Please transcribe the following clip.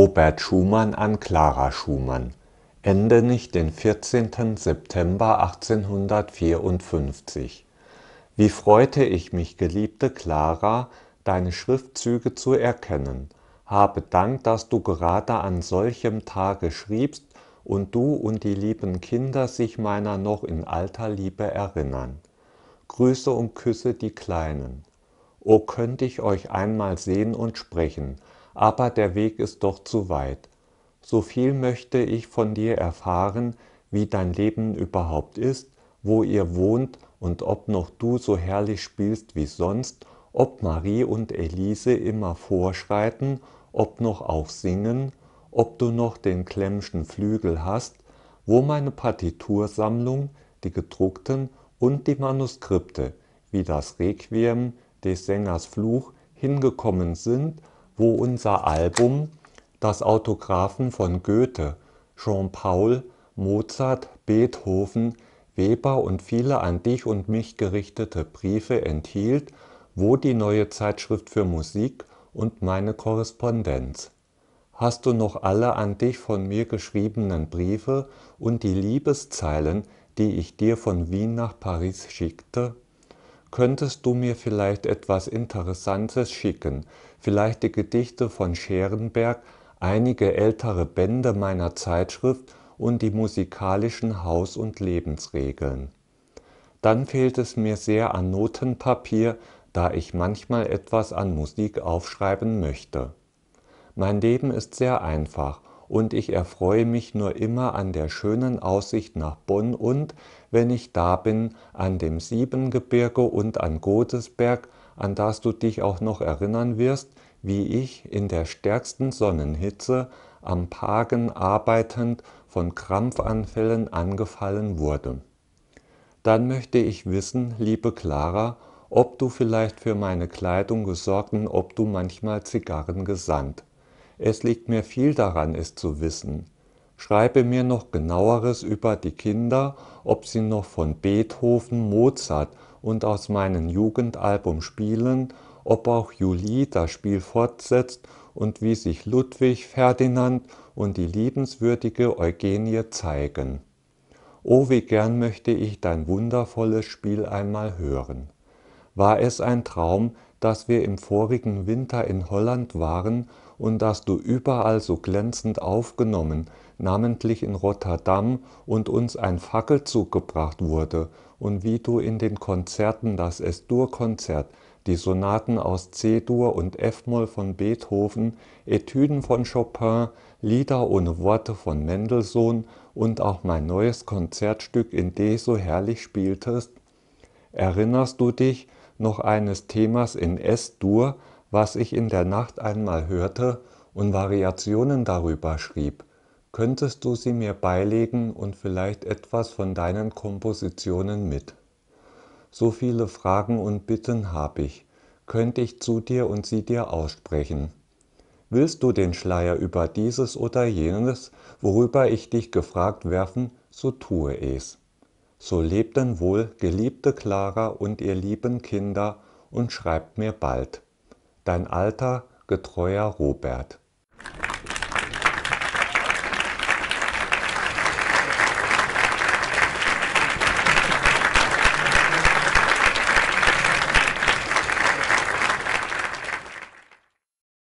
Robert Schumann an Clara Schumann. Ende nicht den 14. September 1854. Wie freute ich mich, geliebte Clara, deine Schriftzüge zu erkennen. Habe Dank, dass du gerade an solchem Tage schriebst und du und die lieben Kinder sich meiner noch in alter Liebe erinnern. Grüße und Küsse die Kleinen. O oh, könnte ich euch einmal sehen und sprechen, aber der Weg ist doch zu weit. So viel möchte ich von dir erfahren, wie dein Leben überhaupt ist, wo ihr wohnt und ob noch du so herrlich spielst wie sonst, ob Marie und Elise immer vorschreiten, ob noch auch singen, ob du noch den Klemmschen Flügel hast, wo meine Partitursammlung, die gedruckten und die Manuskripte, wie das Requiem des Sängers Fluch, hingekommen sind wo unser Album das Autographen von Goethe, Jean-Paul, Mozart, Beethoven, Weber und viele an dich und mich gerichtete Briefe enthielt, wo die neue Zeitschrift für Musik und meine Korrespondenz. Hast du noch alle an dich von mir geschriebenen Briefe und die Liebeszeilen, die ich dir von Wien nach Paris schickte? Könntest du mir vielleicht etwas Interessantes schicken, vielleicht die Gedichte von Scherenberg, einige ältere Bände meiner Zeitschrift und die musikalischen Haus- und Lebensregeln. Dann fehlt es mir sehr an Notenpapier, da ich manchmal etwas an Musik aufschreiben möchte. Mein Leben ist sehr einfach und ich erfreue mich nur immer an der schönen Aussicht nach Bonn und, wenn ich da bin, an dem Siebengebirge und an Godesberg, an das du dich auch noch erinnern wirst, wie ich in der stärksten Sonnenhitze am Parken arbeitend von Krampfanfällen angefallen wurde. Dann möchte ich wissen, liebe Clara, ob du vielleicht für meine Kleidung gesorgt und ob du manchmal Zigarren gesandt. Es liegt mir viel daran, es zu wissen. Schreibe mir noch genaueres über die Kinder, ob sie noch von Beethoven, Mozart und aus meinem Jugendalbum spielen, ob auch Julie das Spiel fortsetzt und wie sich Ludwig, Ferdinand und die liebenswürdige Eugenie zeigen. Oh, wie gern möchte ich dein wundervolles Spiel einmal hören war es ein Traum, dass wir im vorigen Winter in Holland waren und dass du überall so glänzend aufgenommen, namentlich in Rotterdam, und uns ein Fackelzug gebracht wurde, und wie du in den Konzerten das S-Dur-Konzert, die Sonaten aus C-Dur und F-Moll von Beethoven, Etüden von Chopin, Lieder ohne Worte von Mendelssohn und auch mein neues Konzertstück in D so herrlich spieltest? Erinnerst du dich, noch eines Themas in S-Dur, was ich in der Nacht einmal hörte und Variationen darüber schrieb. Könntest du sie mir beilegen und vielleicht etwas von deinen Kompositionen mit? So viele Fragen und Bitten habe ich, könnte ich zu dir und sie dir aussprechen. Willst du den Schleier über dieses oder jenes, worüber ich dich gefragt werfen, so tue es. So lebt denn wohl, geliebte Clara und ihr lieben Kinder, und schreibt mir bald. Dein alter, getreuer Robert.